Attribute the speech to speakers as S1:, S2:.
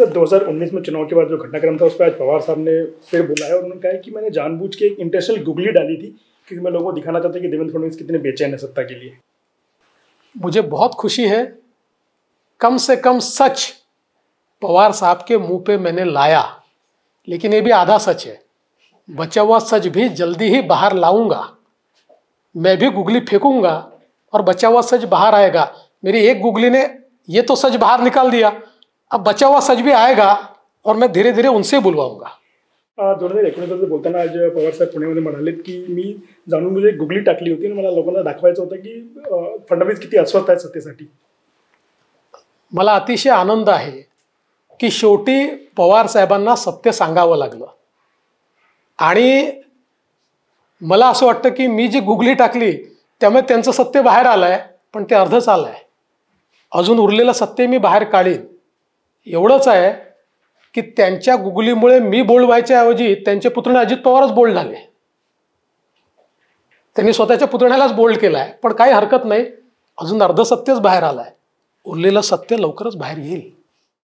S1: sir 2019 में चुनाव के बाद जो घटनाक्रम था उस पर आज पवार साहब ने फिर बुलाया और उन्होंने कहा है कि मैंने जानबूझ के एक इंटरनेशनल गुगली डाली थी क्योंकि मैं लोगों को दिखाना चाहता कि देवेंद्र फडणवीस कितने बेचैन है सत्ता के लिए मुझे बहुत खुशी है कम से कम सच
S2: पवार साहब के मुंह पे मैंने लाया लेकिन ये भी आधा सच है बचा हुआ सच भी जल्दी ही बाहर लाऊंगा मैं भी गुगली फेंकूंगा और बचा हुआ सच बाहर आएगा मेरी एक गुगली ने ये तो सच बाहर निकाल दिया अब बचा हुआ सच भी आएगा और मैं धीरे धीरे उनसे बुलवाऊंगा
S1: दोन हजार एकोणीसमध्ये बोलताना आज पवार साहेब पुण्यामध्ये म्हणालेत की मी जाणून म्हणजे गुगली टाकली होती आणि मला लोकांना दाखवायचं होतं की फडणवीस किती अस्वस्थ आहे सत्तेसाठी
S2: मला अतिशय आनंद आहे की शेवटी पवार साहेबांना सत्य सांगावं लागलं आणि मला असं वाटतं की मी जी गुगली टाकली त्यामुळे त्यांचं सत्य बाहेर आलं आहे पण ते अर्धच आलं आहे अजून उरलेलं सत्य मी बाहेर काढीन एवढंच आहे की त्यांच्या गुगलीमुळे मी बोल्ड व्हायच्या ऐवजी त्यांचे पुत्र अजित पवारच बोल झाले त्यांनी स्वतःच्या पुतण्यालाच बोल्ड केला आहे पण काही हरकत नाही अजून अर्धसत्यच बाहेर आलं आहे उरलेलं सत्य लवकरच बाहेर येईल